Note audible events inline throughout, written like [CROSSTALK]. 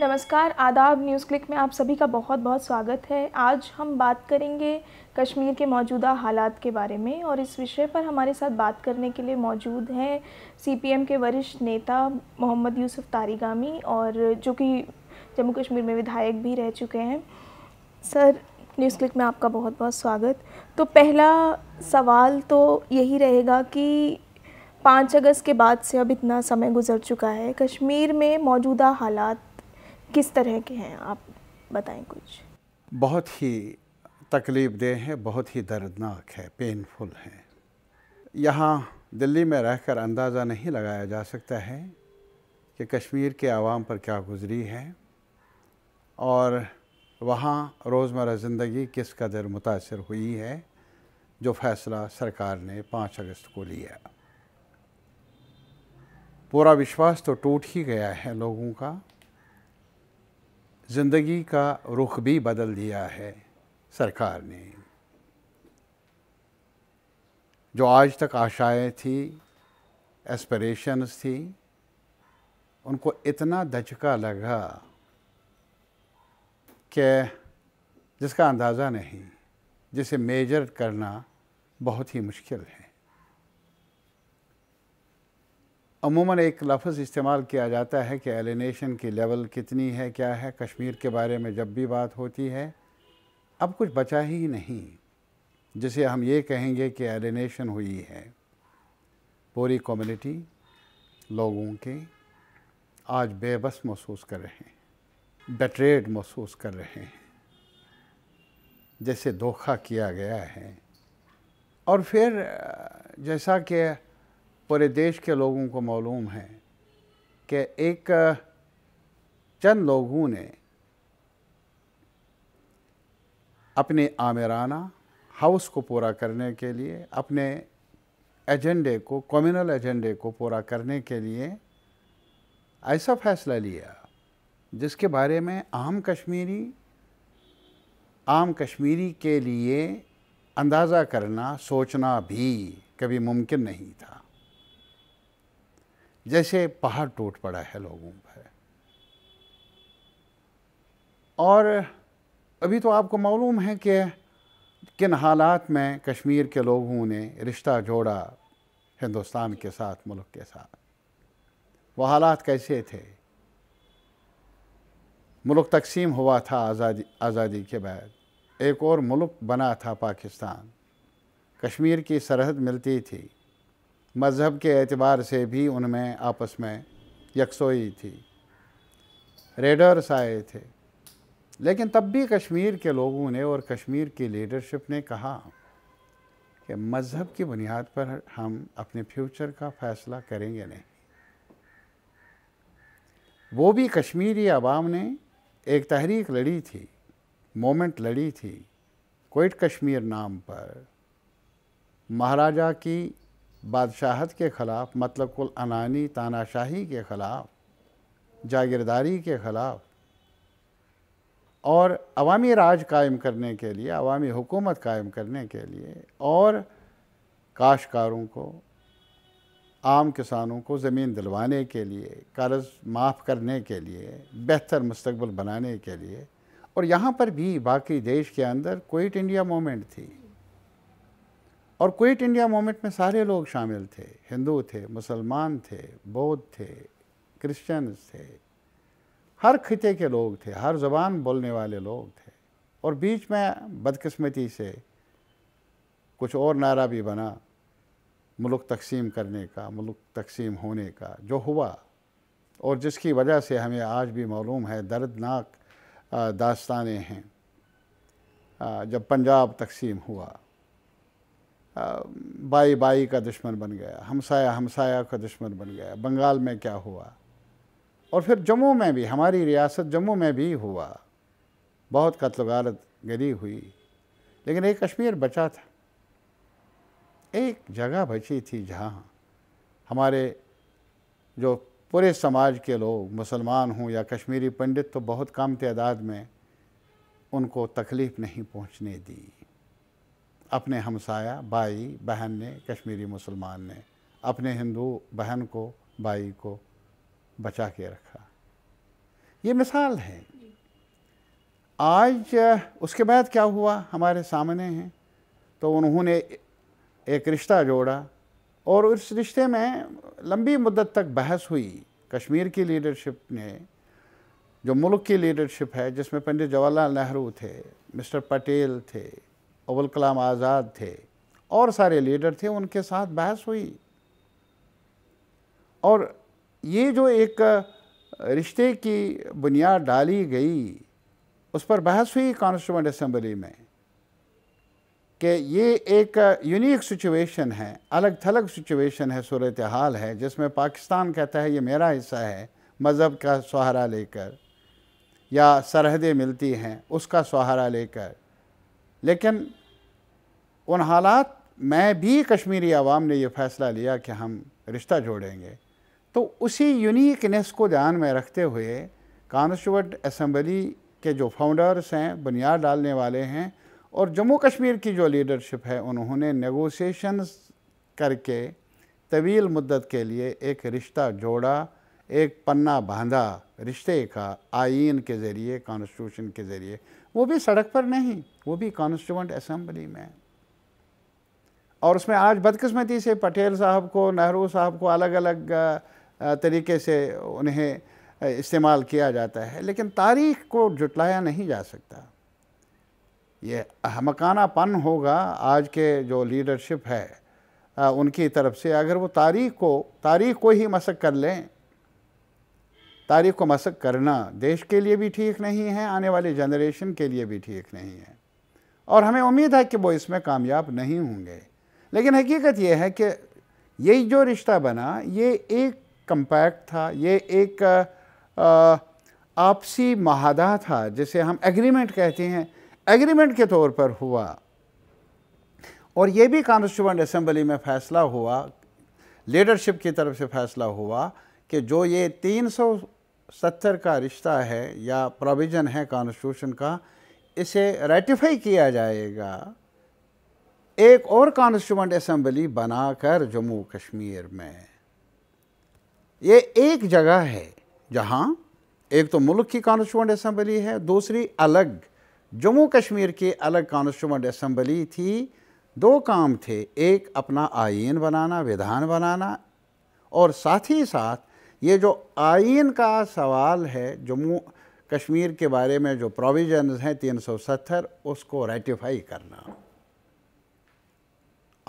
نمسکار آداب news click میں آپ سبھی کا بہت بہت سواگت ہے آج ہم بات کریں گے کشمیر کے موجودہ حالات کے بارے میں اور اس وشے پر ہمارے ساتھ بات کرنے کے لیے موجود ہیں سی پی ایم کے ورش نیتا محمد یوسف تاریگامی اور جو کہ جموں کشمیر میں ودھائک بھی رہ چکے ہیں سر نیوز کلک میں آپ کا بہت بہت سواگت تو پہلا سوال تو یہی رہے گا کہ پانچ اگست کے بعد سے اب اتنا سمے گزر چکا ہے کشمیر میں موجودہ حالات کس طرح کے ہیں آپ بتائیں کچھ بہت ہی تکلیف دہ ہے بہت ہی دردناک ہے پینفل ہے یہاں دلی میں رہ کر اندازہ نہیں لگایا جا سکتا ہے کہ کشمیر کے عوام پر کیا گزری ہے اور وہاں روزمرہ زندگی کس قدر متاثر ہوئی ہے جو فیصلہ سرکار نے پانچ اگست کو لیا پورا وشواس تو ٹوٹ ہی گیا ہے لوگوں کا زندگی کا رخ بھی بدل دیا ہے سرکار نے جو آج تک آشائیں تھیں ایسپریشنز تھیں ان کو اتنا دھچکا لگا کہ جس کا اندازہ نہیں جسے میجر کرنا بہت ہی مشکل ہے عموماً ایک لفظ استعمال کیا جاتا ہے کہ ایلینیشن کی لیول کتنی ہے کیا ہے کشمیر کے بارے میں جب بھی بات ہوتی ہے اب کچھ بچا ہی نہیں جسے ہم یہ کہیں گے کہ ایلینیشن ہوئی ہے پوری کمیونٹی لوگوں کے آج بے بس محسوس کر رہے ہیں بٹریڈ محسوس کر رہے ہیں جیسے دھوکہ کیا گیا ہے اور پھر جیسا کہ پورے دیش کے لوگوں کو معلوم ہے کہ ایک چند لوگوں نے اپنے آمیرانہ ہاؤس کو پورا کرنے کے لیے اپنے ایجنڈے کو کومنل ایجنڈے کو پورا کرنے کے لیے ایسا فیصلہ لیا جس کے بارے میں عام کشمیری عام کشمیری کے لیے اندازہ کرنا سوچنا بھی کبھی ممکن نہیں تھا جیسے پہاڑ ٹوٹ پڑا ہے لوگوں پر اور ابھی تو آپ کو معلوم ہے کہ کن حالات میں کشمیر کے لوگوں نے رشتہ جوڑا ہندوستان کے ساتھ ملک کے ساتھ وہ حالات کیسے تھے ملک تقسیم ہوا تھا آزادی آزادی کے بعد ایک اور ملک بنا تھا پاکستان کشمیر کی سرحد ملتی تھی مذہب کے اعتبار سے بھی ان میں آپس میں یکسوئی تھی ریڈرس آئے تھے لیکن تب بھی کشمیر کے لوگوں نے اور کشمیر کی لیڈرشپ نے کہا کہ مذہب کی بنیاد پر ہم اپنے فیوچر کا فیصلہ کریں گے نہیں وہ بھی کشمیری عوام نے ایک تحریک لڑی تھی مومنٹ لڑی تھی کوئٹ کشمیر نام پر مہاراجہ کی بادشاہت کے خلاف مطلب کلعنانی تاناشاہی کے خلاف جاگیرداری کے خلاف اور عوامی راج قائم کرنے کے لیے عوامی حکومت قائم کرنے کے لیے اور کاشکاروں کو عام کسانوں کو زمین دلوانے کے لیے قرض معاف کرنے کے لیے بہتر مستقبل بنانے کے لیے اور یہاں پر بھی باقی دیش کے اندر کوئٹ انڈیا مومنٹ تھی اور کوئٹ انڈیا مومنٹ میں سارے لوگ شامل تھے ہندو تھے مسلمان تھے بودھ تھے کرسچنز تھے ہر خطے کے لوگ تھے ہر زبان بولنے والے لوگ تھے اور بیچ میں بدقسمتی سے کچھ اور نعرہ بھی بنا ملک تقسیم کرنے کا ملک تقسیم ہونے کا جو ہوا اور جس کی وجہ سے ہمیں آج بھی معلوم ہے دردناک داستانیں ہیں جب پنجاب تقسیم ہوا بائی بائی کا دشمن بن گیا ہمسایہ ہمسایہ کا دشمن بن گیا بنگال میں کیا ہوا اور پھر جموں میں بھی ہماری ریاست جموں میں بھی ہوا بہت قتل و غارت گری ہوئی لیکن ایک کشمیر بچا تھا ایک جگہ بچی تھی جہاں ہمارے جو پورے سماج کے لوگ مسلمان ہوں یا کشمیری پنڈت تو بہت کم تعداد میں ان کو تکلیف نہیں پہنچنے دی اپنے ہمسایہ بھائی بہن نے کشمیری مسلمان نے اپنے ہندو بہن کو بھائی کو بچا کے رکھا یہ مثال ہے آج اس کے بعد کیا ہوا ہمارے سامنے ہیں تو انہوں نے ایک رشتہ جوڑا اور اس رشتے میں لمبی مدت تک بحث ہوئی کشمیر کی لیڈرشپ نے جو ملک کی لیڈرشپ ہے جس میں پنڈت جواہر لال نہرو تھے مسٹر پٹیل تھے کلام آزاد تھے اور سارے لیڈر تھے ان کے ساتھ بحث ہوئی اور یہ جو ایک رشتے کی بنیاد ڈالی گئی اس پر بحث ہوئی کانسٹیبل اسمبلی میں کہ یہ ایک یونیک سچویشن ہے الگ تھلگ سچویشن ہے صورتحال ہے جس میں پاکستان کہتا ہے یہ میرا حصہ ہے مذہب کا سہارا لے کر یا سرحدیں ملتی ہیں اس کا سہارا لے کر لیکن ان حالات میں بھی کشمیری عوام نے یہ فیصلہ لیا کہ ہم رشتہ جوڑیں گے تو اسی یونیکنیس کو دھیان میں رکھتے ہوئے کانسٹیوٹ اسمبلی کے جو فاؤنڈرس ہیں بنیاد ڈالنے والے ہیں اور جموں کشمیر کی جو لیڈرشپ ہے انہوں نے نیگوسیشنز کر کے طویل مدت کے لیے ایک رشتہ جوڑا ایک پنہ باندھا رشتے کا آئین کے ذریعے کانسٹیوشن کے ذریعے وہ بھی سڑک پر نہیں وہ بھی کانسٹیوٹ اسمبلی میں اور اس میں آج بدقسمتی سے پٹیل صاحب کو نہرو صاحب کو الگ الگ طریقے سے انہیں استعمال کیا جاتا ہے لیکن تاریخ کو جھٹلایا نہیں جا سکتا یہ احمقانہ پن ہوگا آج کے جو لیڈرشپ ہے ان کی طرف سے اگر وہ تاریخ کو تاریخ کو ہی مسک کر لیں تاریخ کو مسک کرنا دیش کے لیے بھی ٹھیک نہیں ہے آنے والی جنریشن کے لیے بھی ٹھیک نہیں ہے اور ہمیں امید ہے کہ وہ اس میں کامیاب نہیں ہوں گے لیکن حقیقت یہ ہے کہ یہ جو رشتہ بنا یہ ایک کمپیکٹ تھا یہ ایک آپسی معاہدہ تھا جسے ہم ایگریمنٹ کہتے ہیں ایگریمنٹ کے طور پر ہوا اور یہ بھی کانسٹیٹیوٹ اسمبلی میں فیصلہ ہوا لیڈرشپ کی طرف سے فیصلہ ہوا کہ جو یہ تین سو ستر کا رشتہ ہے یا پروویژن ہے کانسٹیٹیوشن کا اسے ریٹیفائی کیا جائے گا ایک اور کانسٹیوئنٹ اسمبلی بنا کر جموں کشمیر میں یہ ایک جگہ ہے جہاں ایک تو ملک کی کانسٹیوئنٹ اسمبلی ہے دوسری الگ جموں کشمیر کی الگ کانسٹیوینٹ اسمبلی تھی دو کام تھے ایک اپنا آئین بنانا ودھان بنانا اور ساتھ ہی ساتھ یہ جو آئین کا سوال ہے جموں کشمیر کے بارے میں جو پروویژنز ہیں تین سو ستھر اس کو ریٹیفائی کرنا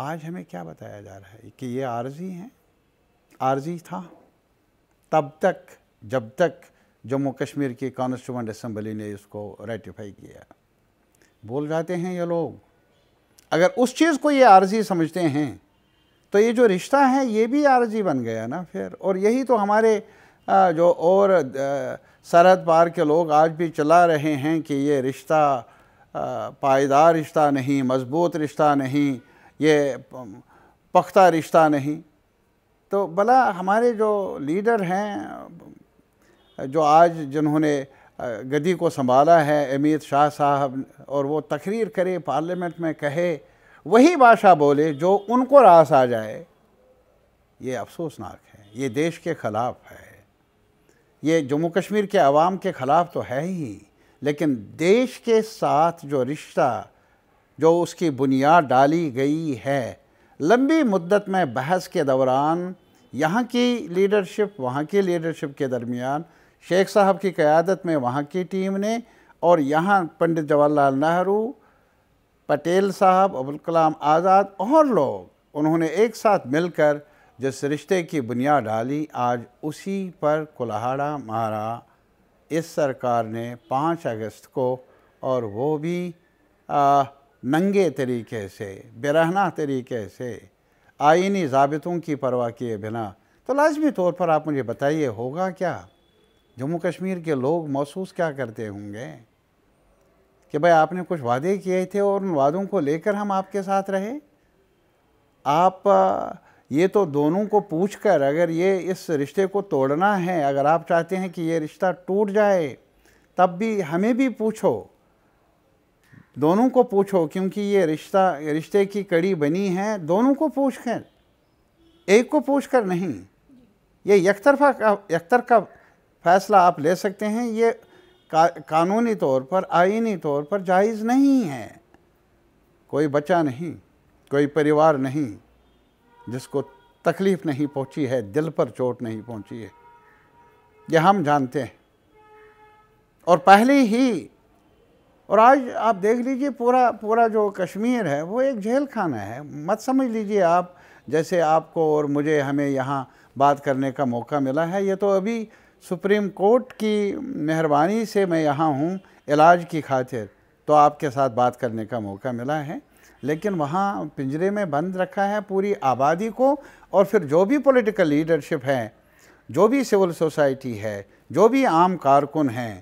آج ہمیں کیا بتایا جا رہا ہے کہ یہ عارضی ہیں عارضی تھا تب تک جب تک جموں کشمیر کی کانسٹومنٹ اسمبلی نے اس کو ریٹیفائی کیا بول جاتے ہیں یہ لوگ اگر اس چیز کو یہ عارضی سمجھتے ہیں تو یہ جو رشتہ ہے یہ بھی عارضی بن گیا نا پھر اور یہی تو ہمارے جو اور سرحد پار کے لوگ آج بھی چلا رہے ہیں کہ یہ رشتہ پائیدار رشتہ نہیں مضبوط رشتہ نہیں یہ پختہ رشتہ نہیں تو بلا ہمارے جو لیڈر ہیں جو آج جنہوں نے گدی کو سنبھالا ہے امیت شاہ صاحب اور وہ تقریر کرے پارلیمنٹ میں کہے وہی بادشاہ بولے جو ان کو راس آ جائے یہ افسوسناک ہے یہ دیش کے خلاف ہے یہ جموں کشمیر کے عوام کے خلاف تو ہے ہی لیکن دیش کے ساتھ جو رشتہ جو اس کی بنیاد ڈالی گئی ہے لمبی مدت میں بحث کے دوران یہاں کی لیڈرشپ وہاں کی لیڈرشپ کے درمیان شیخ صاحب کی قیادت میں وہاں کی ٹیم نے اور یہاں پنڈت جواہر لال نہرو پٹیل صاحب ابوالکلام آزاد اور لوگ انہوں نے ایک ساتھ مل کر جس رشتے کی بنیاد ڈالی آج اسی پر کلہاڑا مارا اس سرکار نے پانچ اگست کو اور وہ بھی ننگے طریقے سے برہنہ طریقے سے آئینی ضابطوں کی پرواہ کیے بنا تو لازمی طور پر آپ مجھے بتائیے ہوگا کیا جموں کشمیر کے لوگ محسوس کیا کرتے ہوں گے کہ بھائی آپ نے کچھ وعدے کیے تھے اور ان وعدوں کو لے کر ہم آپ کے ساتھ رہے آپ یہ تو دونوں کو پوچھ کر اگر یہ اس رشتے کو توڑنا ہے اگر آپ چاہتے ہیں کہ یہ رشتہ ٹوٹ جائے تب بھی ہمیں بھی پوچھو دونوں کو پوچھو کیونکہ یہ رشتہ رشتے کی کڑی بنی ہے دونوں کو پوچھ کر ایک کو پوچھ کر نہیں یہ یک طرفہ کا فیصلہ آپ لے سکتے ہیں یہ قانونی طور پر آئینی طور پر جائز نہیں ہے کوئی بچہ نہیں کوئی پریوار نہیں جس کو تکلیف نہیں پہنچی ہے دل پر چوٹ نہیں پہنچی ہے یہ ہم جانتے ہیں اور پہلے ہی اور آج آپ دیکھ لیجئے پورا پورا جو کشمیر ہے وہ ایک جھیل خانہ ہے مت سمجھ لیجئے آپ جیسے آپ کو اور مجھے ہمیں یہاں بات کرنے کا موقع ملا ہے یہ تو ابھی سپریم کورٹ کی مہربانی سے میں یہاں ہوں علاج کی خاطر تو آپ کے ساتھ بات کرنے کا موقع ملا ہے لیکن وہاں پنجرے میں بند رکھا ہے پوری آبادی کو اور پھر جو بھی پولیٹیکل لیڈرشپ ہیں جو بھی سول سوسائٹی ہے جو بھی عام کارکن ہیں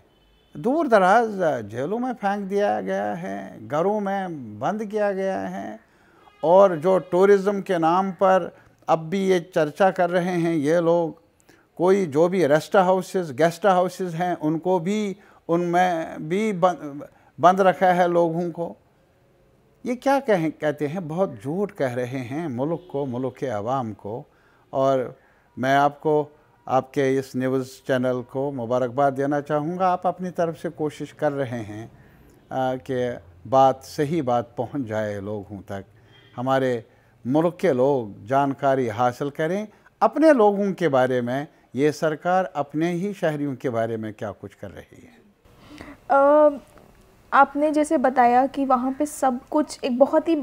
دور دراز جیلوں میں پھینک دیا گیا ہے گھروں میں بند کیا گیا ہے اور جو ٹورزم کے نام پر اب بھی یہ چرچا کر رہے ہیں یہ لوگ کوئی جو بھی ریسٹ ہاؤسز گیسٹ ہاؤسز ہیں ان کو بھی ان میں بھی بند رکھا ہے لوگوں کو یہ کیا کہیں کہتے ہیں بہت جھوٹ کہہ رہے ہیں ملک کو ملک کے عوام کو اور میں آپ کو آپ کے اس نیوز چینل کو مبارکباد دینا چاہوں گا آپ اپنی طرف سے کوشش کر رہے ہیں کہ بات صحیح بات پہنچ جائے لوگوں تک ہمارے ملک کے لوگ جانکاری حاصل کریں اپنے لوگوں کے بارے میں یہ سرکار اپنے ہی شہریوں کے بارے میں کیا کچھ کر رہی ہے آپ نے جیسے بتایا کہ وہاں پہ سب کچھ ایک بہت ہی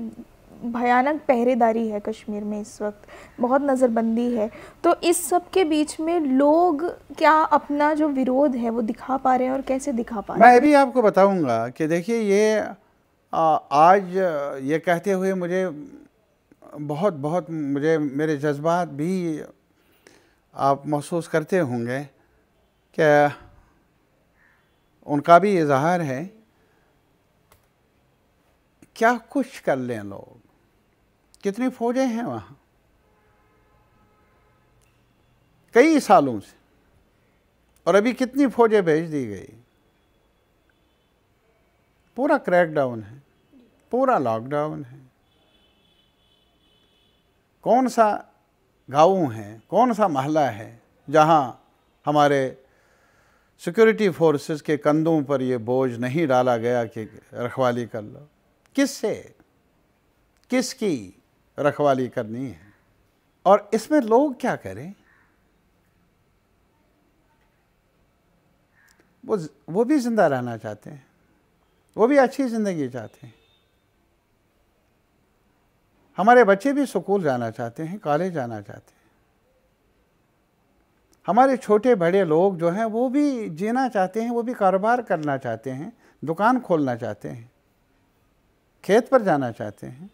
بھیانک پہرے داری ہے کشمیر میں اس وقت بہت نظر بندی ہے تو اس سب کے بیچ میں لوگ کیا اپنا جو ویرود ہے وہ دکھا پا رہے ہیں اور کیسے دکھا پا رہے ہیں میں بھی آپ کو بتاؤں گا کہ دیکھیے یہ آج یہ کہتے ہوئے مجھے بہت بہت مجھے میرے جذبات بھی آپ محسوس کرتے ہوں گے کہ ان کا بھی اظہار ہے کیا کچھ کر لیں لوگ کتنی فوجیں ہیں وہاں کئی سالوں سے اور ابھی کتنی فوجیں بھیج دی گئی پورا کریک ڈاؤن ہے پورا لاک ڈاؤن ہے کون سا گاؤں ہے کون سا محلہ ہے جہاں ہمارے سیکیورٹی فورسز کے کندھوں پر یہ بوجھ نہیں ڈالا گیا کہ رکھوالی کر لو کس سے کس کی رکھوالی کرنی ہے اور اس میں لوگ کیا کریں وہ وہ بھی زندہ رہنا چاہتے ہیں وہ بھی اچھی زندگی چاہتے ہیں ہمارے بچے بھی سکول جانا چاہتے ہیں کالج جانا چاہتے ہیں ہمارے چھوٹے بڑے لوگ جو ہیں وہ بھی جینا چاہتے ہیں وہ بھی کاروبار کرنا چاہتے ہیں دکان کھولنا چاہتے ہیں کھیت پر جانا چاہتے ہیں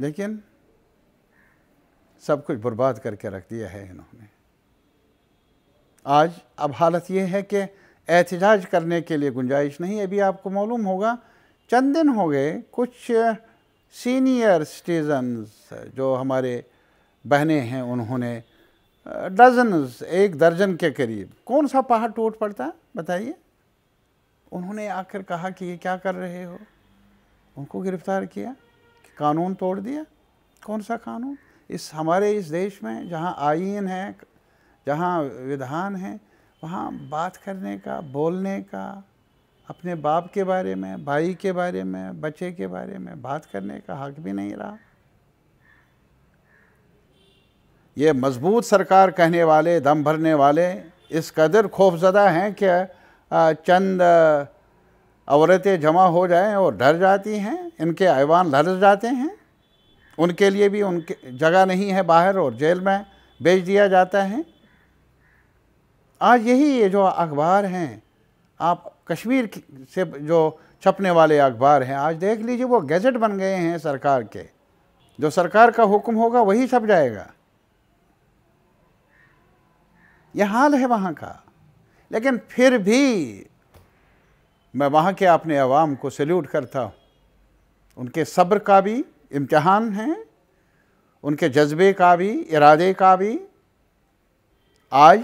لیکن سب کچھ برباد کر کے رکھ دیا ہے انہوں نے آج اب حالت یہ ہے کہ احتجاج کرنے کے لیے گنجائش نہیں ابھی آپ کو معلوم ہوگا چند دن ہو گئے کچھ سینئر سٹیزنز جو ہمارے بہنیں ہیں انہوں نے ڈزنز ایک درجن کے قریب کون سا پہاڑ ٹوٹ پڑتا ہے بتائیے انہوں نے آ کر کہا کہ یہ کیا کر رہے ہو ان کو گرفتار کیا قانون توڑ دیا کون سا قانون اس ہمارے اس دیش میں جہاں آئین ہے جہاں ودھان ہے وہاں بات کرنے کا بولنے کا اپنے باپ کے بارے میں بھائی کے بارے میں بچے کے بارے میں بات کرنے کا حق بھی نہیں رہا یہ مضبوط سرکار کہنے والے دم بھرنے والے اس قدر خوف زدہ ہیں کہ چند عورتیں جمع ہو جائیں اور ڈر جاتی ہیں ان کے ایوان لرز جاتے ہیں ان کے لیے بھی ان کے جگہ نہیں ہے باہر اور جیل میں بیچ دیا جاتا ہے آج یہی یہ جو اخبار ہیں آپ کشمیر سے جو چھپنے والے اخبار ہیں آج دیکھ لیجی وہ گیزٹ بن گئے ہیں سرکار کے جو سرکار کا حکم ہوگا وہی چھپ جائے گا یہ حال ہے وہاں کا لیکن پھر بھی میں وہاں کے اپنے عوام کو سلیوٹ کرتا ہوں ان کے صبر کا بھی امتحان ہے ان کے جذبے کا بھی ارادے کا بھی آج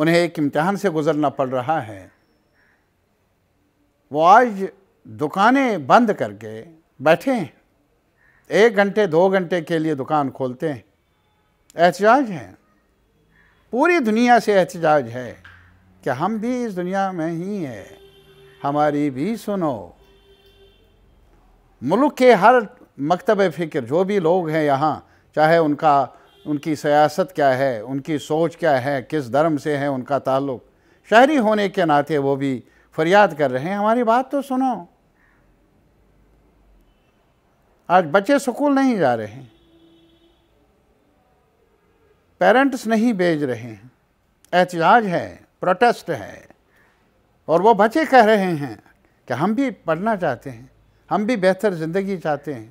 انہیں ایک امتحان سے گزرنا پڑ رہا ہے وہ آج دکانیں بند کر کے بیٹھے ہیں ایک گھنٹے دو گھنٹے کے لیے دکان کھولتے ہیں احتجاج ہیں پوری دنیا سے احتجاج ہے کہ ہم بھی اس دنیا میں ہی ہیں ہماری بھی سنو ملک کے ہر مکتب فکر جو بھی لوگ ہیں یہاں چاہے ان کا ان کی سیاست کیا ہے ان کی سوچ کیا ہے کس دھرم سے ہے ان کا تعلق شہری ہونے کے ناطے وہ بھی فریاد کر رہے ہیں ہماری بات تو سنو آج بچے سکول نہیں جا رہے ہیں پیرنٹس نہیں بیج رہے ہیں احتجاج ہے پروٹیسٹ ہے اور وہ بچے کہہ رہے ہیں کہ ہم بھی پڑھنا چاہتے ہیں ہم بھی بہتر زندگی چاہتے ہیں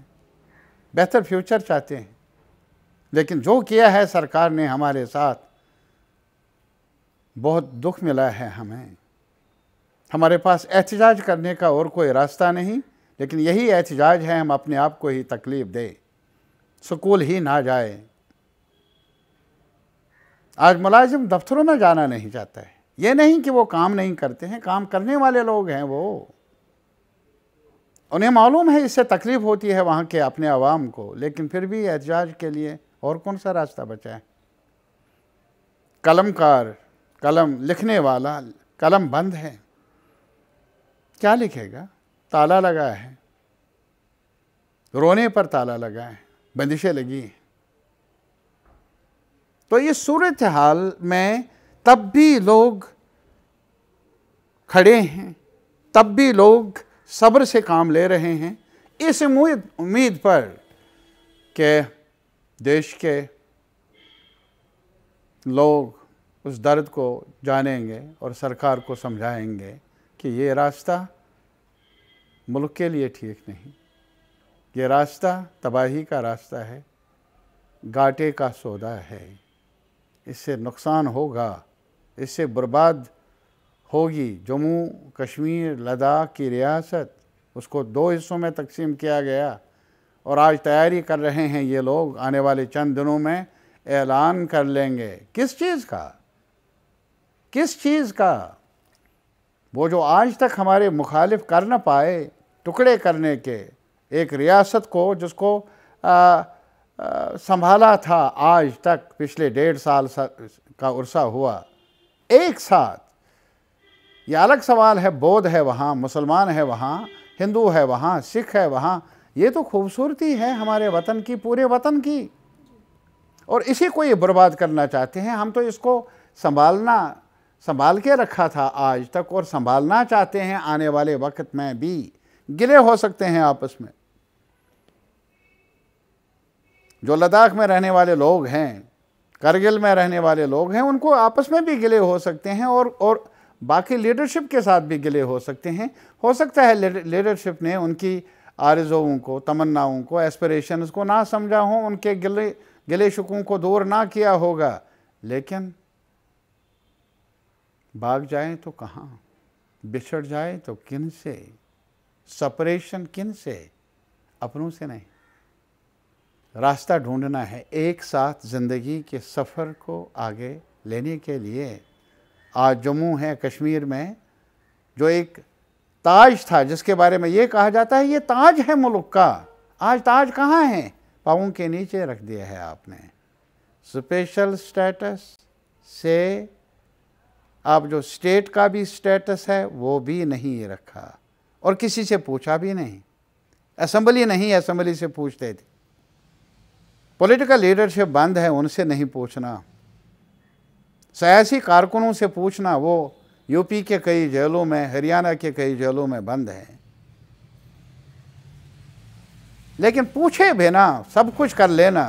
بہتر فیوچر چاہتے ہیں لیکن جو کیا ہے سرکار نے ہمارے ساتھ بہت دکھ ملا ہے ہمیں ہمارے پاس احتجاج کرنے کا اور کوئی راستہ نہیں لیکن یہی احتجاج ہے ہم اپنے آپ کو ہی تکلیف دے سکول ہی نہ جائے آج ملازم دفتروں میں جانا نہیں چاہتا ہے یہ نہیں کہ وہ کام نہیں کرتے ہیں کام کرنے والے لوگ ہیں وہ انہیں معلوم ہے اس سے تکلیف ہوتی ہے وہاں کے اپنے عوام کو لیکن پھر بھی احتجاج کے لیے اور کون سا راستہ بچا ہے قلم کار قلم لکھنے والا قلم بند ہے کیا لکھے گا تالا لگا ہے رونے پر تالا لگا ہے بندشیں لگی ہیں تو یہ صورتحال میں تب بھی لوگ کھڑے ہیں تب بھی لوگ صبر سے کام لے رہے ہیں اس امید پر کہ دیش کے لوگ اس درد کو جانیں گے اور سرکار کو سمجھائیں گے کہ یہ راستہ ملک کے لیے ٹھیک نہیں یہ راستہ تباہی کا راستہ ہے گاٹے کا سودا ہے اس سے نقصان ہوگا اس سے برباد ہوگی جموں کشمیر لداخ کی ریاست اس کو دو حصوں میں تقسیم کیا گیا اور آج تیاری کر رہے ہیں یہ لوگ آنے والے چند دنوں میں اعلان کر لیں گے کس چیز کا کس چیز کا وہ جو آج تک ہمارے مخالف کر نہ پائے ٹکڑے کرنے کے ایک ریاست کو جس کو سنبھالا تھا آج تک پچھلے ڈیڑھ سال کا عرصہ ہوا ایک ساتھ یہ الگ سوال ہے بودھ ہے وہاں مسلمان ہے وہاں ہندو ہے وہاں سکھ ہے وہاں یہ تو خوبصورتی ہے ہمارے وطن کی پورے وطن کی اور اسی کو یہ برباد کرنا چاہتے ہیں ہم تو اس کو سنبھالنا سنبھال کے رکھا تھا آج تک اور سنبھالنا چاہتے ہیں آنے والے وقت میں بھی گلے ہو سکتے ہیں آپس میں جو لداخ میں رہنے والے لوگ ہیں کرگل میں رہنے والے لوگ ہیں ان کو آپس میں بھی گلے ہو سکتے ہیں اور اور باقی لیڈرشپ کے ساتھ بھی گلے ہو سکتے ہیں ہو سکتا ہے لیڈرشپ نے ان کی آرزوؤں کو تمناؤں کو ایسپریشنز کو نہ سمجھا ہوں ان کے گلے گلے شکوں کو دور نہ کیا ہوگا لیکن بھاگ جائیں تو کہاں بچھڑ جائیں تو کن سے سپریشن کن سے اپنوں سے نہیں راستہ ڈھونڈنا ہے ایک ساتھ زندگی کے سفر کو آگے لینے کے لیے آج جموں ہے کشمیر میں جو ایک تاج تھا جس کے بارے میں یہ کہا جاتا ہے یہ تاج ہے ملک کا آج تاج کہاں ہے پاؤں کے نیچے رکھ دیا ہے آپ نے اسپیشل اسٹیٹس سے آپ جو اسٹیٹ کا بھی اسٹیٹس ہے وہ بھی نہیں رکھا اور کسی سے پوچھا بھی نہیں اسمبلی نہیں اسمبلی سے پوچھتے تھے پولیٹیکل لیڈرشپ بند ہے ان سے نہیں پوچھنا سیاسی کارکنوں سے پوچھنا وہ یو پی کے کئی جیلوں میں ہریانہ کے کئی جیلوں میں بند ہیں لیکن پوچھے بنا سب کچھ کر لینا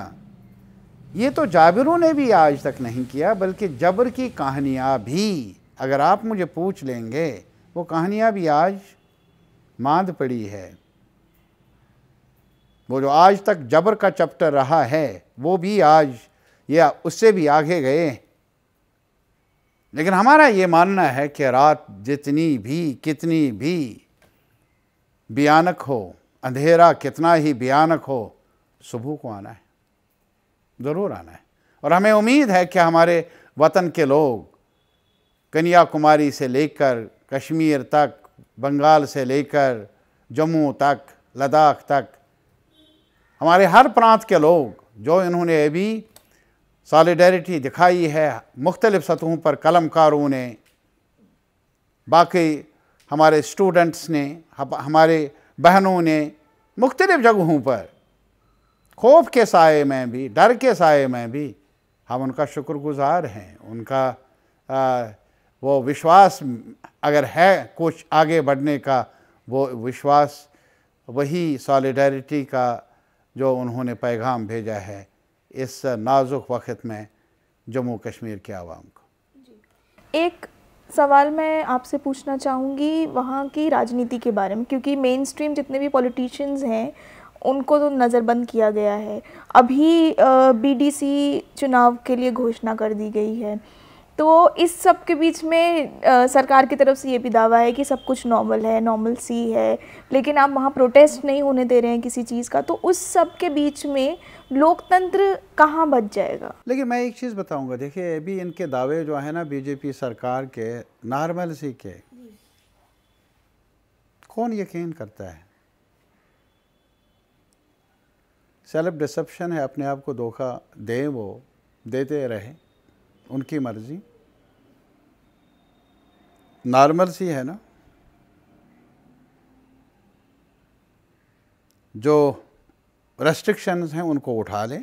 یہ تو جابروں نے بھی آج تک نہیں کیا بلکہ جبر کی کہانیاں بھی اگر آپ مجھے پوچھ لیں گے وہ کہانیاں بھی آج ماند پڑی ہے وہ جو آج تک جبر کا چیپٹر رہا ہے وہ بھی آج یا اس سے بھی آگے گئے لیکن ہمارا یہ ماننا ہے کہ رات جتنی بھی کتنی بھی بیانک ہو اندھیرا کتنا ہی بیانک ہو صبح کو آنا ہے ضرور آنا ہے اور ہمیں امید ہے کہ ہمارے وطن کے لوگ کنیا کماری سے لے کر کشمیر تک بنگال سے لے کر جموں تک لداخ تک ہمارے ہر پرانت کے لوگ جو انہوں نے ابھی سالیڈیریٹی دکھائی ہے مختلف سطحوں پر قلم کاروں نے باقی ہمارے اسٹوڈنٹس نے ہمارے بہنوں نے مختلف جگہوں پر خوف کے سائے میں بھی ڈر کے سائے میں بھی ہم ان کا شکر گزار ہیں ان کا وہ وشواس اگر ہے کچھ آگے بڑھنے کا وہ وشواس وہی سالیڈیریٹی کا جو انہوں نے پیغام بھیجا ہے اس نازک وقت میں جموں کشمیر کے عوام کو جی۔ ایک سوال میں آپ سے پوچھنا چاہوں گی وہاں کی راجنیتی کے بارے میں کیونکہ مین سٹریم جتنے بھی پولیٹیشنز ہیں ان کو تو نظر بند کیا گیا ہے ابھی بی ڈی سی چناؤ کے لیے گھوشنا کر دی گئی ہے تو اس سب کے بیچ میں سرکار کی طرف سے یہ بھی دعویٰ ہے کہ سب کچھ نارمل ہے نارمل سی ہے لیکن آپ وہاں پروٹیسٹ نہیں ہونے دے رہے ہیں کسی چیز کا تو اس سب کے بیچ میں لوکتنتر کہاں بچ جائے گا لیکن میں ایک چیز بتاؤں گا دیکھیے ابھی ان کے دعوے جو ہیں نا بی جے پی سرکار کے نارمل سی کے کون یقین کرتا ہے سیلف ڈسپشن ہے اپنے آپ کو دھوکہ دیں وہ دیتے رہیں ان کی مرضی نارمل سی ہے نا جو ریسٹرکشنز ہیں ان کو اٹھا لیں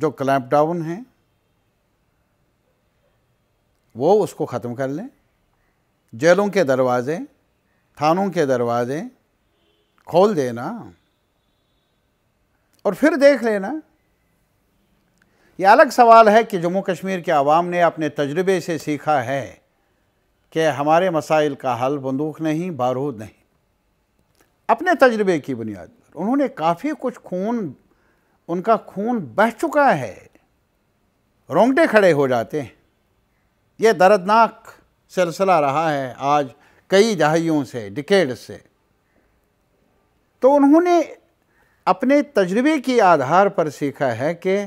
جو کلیمپ ڈاؤن ہیں وہ اس کو ختم کر لیں جیلوں کے دروازے تھانوں کے دروازے کھول دینا اور پھر دیکھ لینا یہ الگ سوال ہے کہ جموں کشمیر کے عوام نے اپنے تجربے سے سیکھا ہے کہ ہمارے مسائل کا حل بندوق نہیں بارود نہیں اپنے تجربے کی بنیاد پر انہوں نے کافی کچھ خون ان کا خون بہ چکا ہے رونگٹے کھڑے ہو جاتے ہیں یہ دردناک سلسلہ رہا ہے آج کئی دہائیوں سے ڈکیڈ سے تو انہوں نے اپنے تجربے کی آدھار پر سیکھا ہے کہ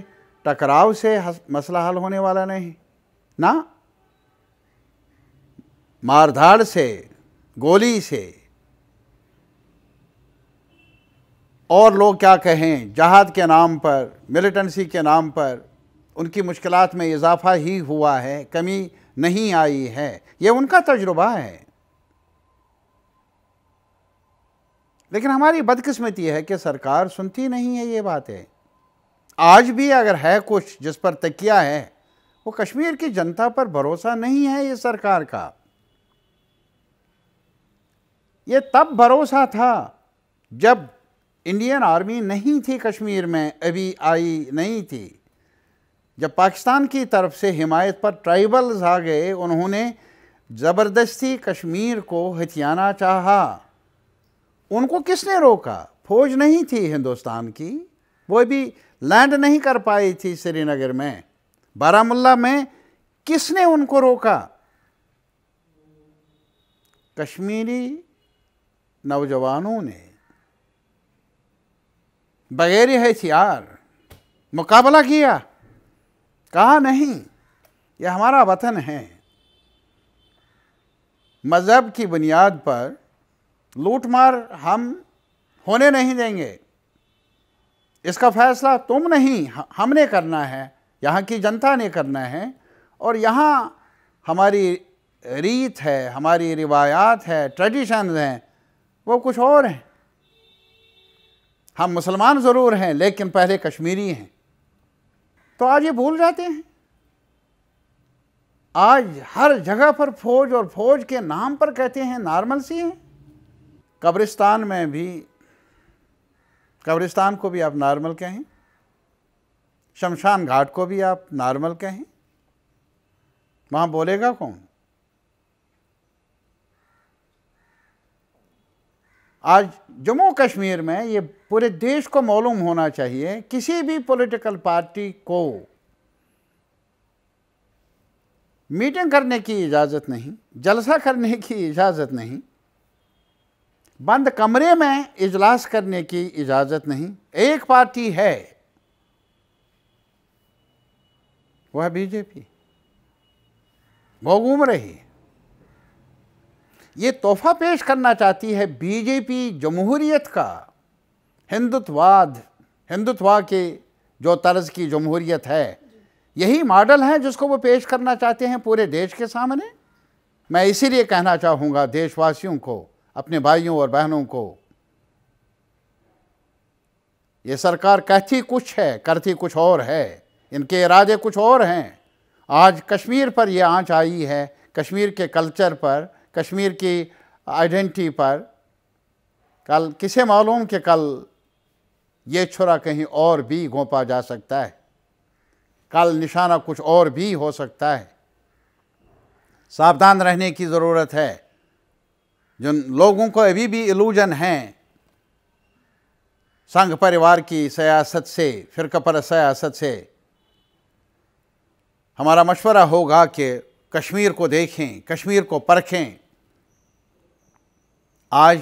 ٹکراؤ سے مسئلہ حل ہونے والا نہیں نہ مار دھاڑ سے گولی سے اور لوگ کیا کہیں جہاد کے نام پر ملیٹنسی کے نام پر ان کی مشکلات میں اضافہ ہی ہوا ہے کمی نہیں آئی ہے یہ ان کا تجربہ ہے لیکن ہماری بدقسمتی ہے کہ سرکار سنتی نہیں ہے یہ باتیں آج بھی اگر ہے کچھ جس پر تکیہ ہے وہ کشمیر کی جنتا پر بھروسہ نہیں ہے یہ سرکار کا یہ تب بھروسہ تھا جب انڈین آرمی نہیں تھی کشمیر میں ابھی آئی نہیں تھی جب پاکستان کی طرف سے حمایت پر ٹرائبلز آ گئے انہوں نے زبردستی کشمیر کو ہتھیانہ چاہا ان کو کس نے روکا فوج نہیں تھی ہندوستان کی وہ ابھی لینڈ نہیں کر پائی تھی سری نگر میں بارہ ملا میں کس نے ان کو روکا کشمیری نوجوانوں نے بغیر ہے مقابلہ کیا کہا نہیں یہ ہمارا وطن ہے مذہب کی بنیاد پر لوٹ مار ہم ہونے نہیں دیں گے اس کا فیصلہ تم نہیں ہم نے کرنا ہے یہاں کی جنتا نے کرنا ہے اور یہاں ہماری ریت ہے ہماری روایات ہے ٹریڈیشنز ہیں وہ کچھ اور ہیں ہم مسلمان ضرور ہیں لیکن پہلے کشمیری ہیں تو آج یہ بھول جاتے ہیں آج ہر جگہ پر فوج اور فوج کے نام پر کہتے ہیں نارمل سی ہیں قبرستان میں بھی قبرستان کو بھی آپ نارمل کہیں شمشان گھاٹ کو بھی آپ نارمل کہیں وہاں بولے گا کون آج جموں کشمیر میں یہ پورے دیش کو معلوم ہونا چاہیے کسی بھی پولیٹیکل پارٹی کو میٹنگ کرنے کی اجازت نہیں جلسہ کرنے کی اجازت نہیں بند کمرے میں اجلاس کرنے کی اجازت نہیں ایک پارٹی ہے وہ ہے بی جے پی وہ گوم رہی ہے یہ تحفہ پیش کرنا چاہتی ہے بی جے پی جمہوریت کا ہندوتواد ہندوتوا کے جو طرز کی جمہوریت ہے یہی ماڈل ہیں جس کو وہ پیش کرنا چاہتے ہیں پورے دیش کے سامنے میں اسی لیے کہنا چاہوں گا دیش واسیوں کو اپنے بھائیوں اور بہنوں کو یہ سرکار کہتی کچھ ہے کرتی کچھ اور ہے ان کے ارادے کچھ اور ہیں آج کشمیر پر یہ آنچ آئی ہے کشمیر کے کلچر پر کشمیر کی آئیڈینٹی پر کل کسے معلوم کہ کل یہ چھرا کہیں اور بھی گھونپا جا سکتا ہے کل نشانہ کچھ اور بھی ہو سکتا ہے ساودھان رہنے کی ضرورت ہے جن لوگوں کو ابھی بھی الوجن ہیں سنگھ پریوار کی سیاست سے فرقہ پر سیاست سے ہمارا مشورہ ہوگا کہ کشمیر کو دیکھیں کشمیر کو پرکھیں آج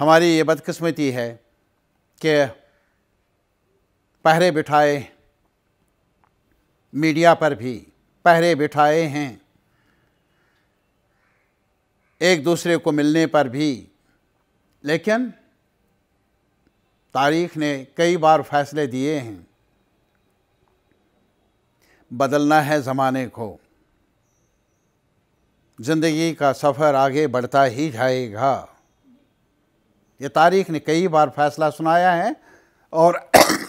ہماری یہ بدقسمتی ہے کہ پہرے بٹھائے میڈیا پر بھی پہرے بٹھائے ہیں ایک دوسرے کو ملنے پر بھی لیکن تاریخ نے کئی بار فیصلے دیے ہیں بدلنا ہے زمانے کو زندگی کا سفر آگے بڑھتا ہی جائے گا یہ تاریخ نے کئی بار فیصلہ سنایا ہے اور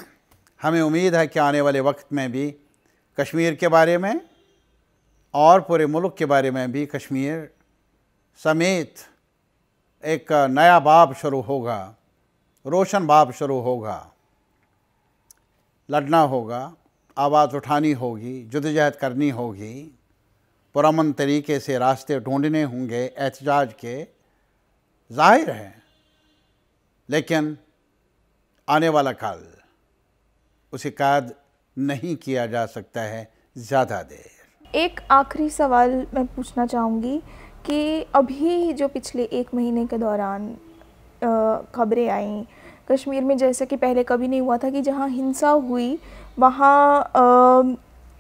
[COUGHS] ہمیں امید ہے کہ آنے والے وقت میں بھی کشمیر کے بارے میں اور پورے ملک کے بارے میں بھی کشمیر سمیت ایک نیا باب شروع ہوگا روشن باب شروع ہوگا لڑنا ہوگا آواز اٹھانی ہوگی جدوجہد کرنی ہوگی پرامن طریقے سے راستے ڈھونڈنے ہوں گے احتجاج کے ظاہر ہے لیکن آنے والا کل اسے قید نہیں کیا جا سکتا ہے زیادہ دیر ایک آخری سوال میں پوچھنا چاہوں گی کہ ابھی جو پچھلے ایک مہینے کے دوران خبریں آئیں کشمیر میں جیسا کہ پہلے کبھی نہیں ہوا تھا کہ جہاں ہنسا ہوئی وہاں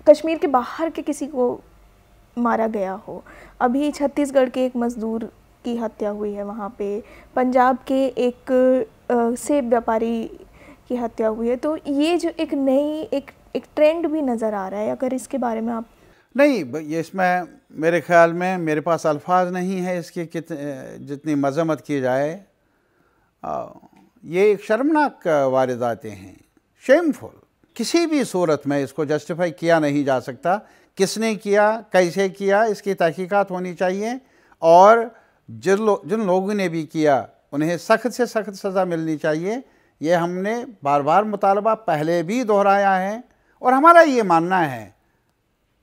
کشمیر کے باہر کے کسی کو مارا گیا ہو ابھی چھتیس گڑھ کے ایک مزدور کی ہتیا ہوئی ہے وہاں پہ پنجاب کے ایک سیب وپاری کی ہتیا ہوئی ہے تو یہ جو ایک نئی ایک ایک ٹرینڈ بھی نظر آ رہا ہے اگر اس کے بارے میں آپ نہیں اس میں میرے خیال میں میرے پاس الفاظ نہیں ہے اس کی جتنی مذمت کی جائے یہ ایک شرمناک وارداتیں ہیں شیم فول کسی بھی صورت میں اس کو جسٹیفائی کیا نہیں جا سکتا کس نے کیا کیسے کیا اس کی تحقیقات ہونی چاہیے اور لو جن لوگوں نے بھی کیا انہیں سخت سے سخت سزا ملنی چاہیے یہ ہم نے بار بار مطالبہ پہلے بھی دہرایا ہے اور ہمارا یہ ماننا ہے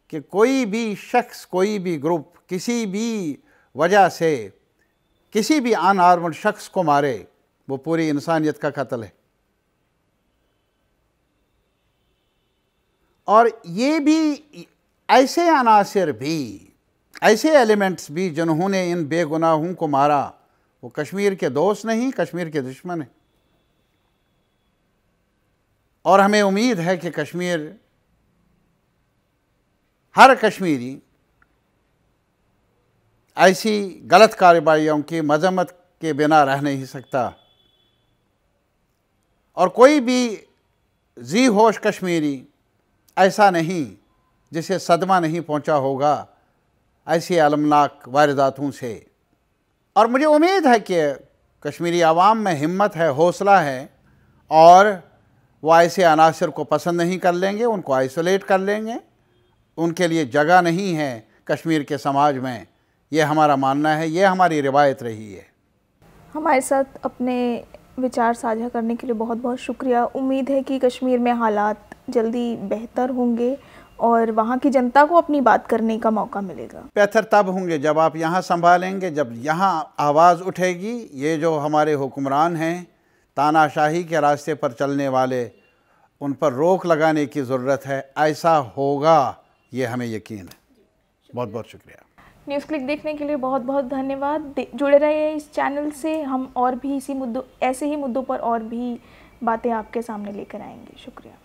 کہ کوئی بھی شخص کوئی بھی گروپ کسی بھی وجہ سے کسی بھی ان آرمڈ شخص کو مارے وہ پوری انسانیت کا قتل ہے اور یہ بھی ایسے عناصر بھی ایسے ایلیمنٹس بھی جنہوں نے ان بے گناہوں کو مارا وہ کشمیر کے دوست نہیں کشمیر کے دشمن ہیں اور ہمیں امید ہے کہ کشمیر ہر کشمیری ایسی غلط کاربائیوں کی مذمت کے بنا رہ نہیں سکتا اور کوئی بھی زی ہوش کشمیری ایسا نہیں جسے صدمہ نہیں پہنچا ہوگا ایسی علمناک وارداتوں سے اور مجھے امید ہے کہ کشمیری عوام میں ہمت ہے حوصلہ ہے اور وہ ایسے عناصر کو پسند نہیں کر لیں گے ان کو آئسولیٹ کر لیں گے ان کے لیے جگہ نہیں ہے کشمیر کے سماج میں یہ ہمارا ماننا ہے یہ ہماری روایت رہی ہے ہمارے ساتھ اپنے وچار ساجھا کرنے کے لیے بہت بہت شکریہ امید ہے کہ کشمیر میں حالات جلدی بہتر ہوں گے اور وہاں کی جنتا کو اپنی بات کرنے کا موقع ملے گا بہتر تب ہوں گے جب آپ یہاں سنبھالیں گے جب یہاں آواز اٹھے گی یہ جو ہمارے حکمران ہیں تانا شاہی کے راستے پر چلنے والے ان پر روک لگانے کی ضرورت ہے ایسا ہوگا یہ ہمیں یقین ہے بہت بہت شکریہ نیوز کلک دیکھنے کے لیے بہت بہت دھنیہ واد جڑے رہے ہیں اس چینل سے ہم اور بھی اسی مدعوں ایسے ہی مدعوں پر اور بھی باتیں آپ کے سامنے لے کر آئیں گے شکریہ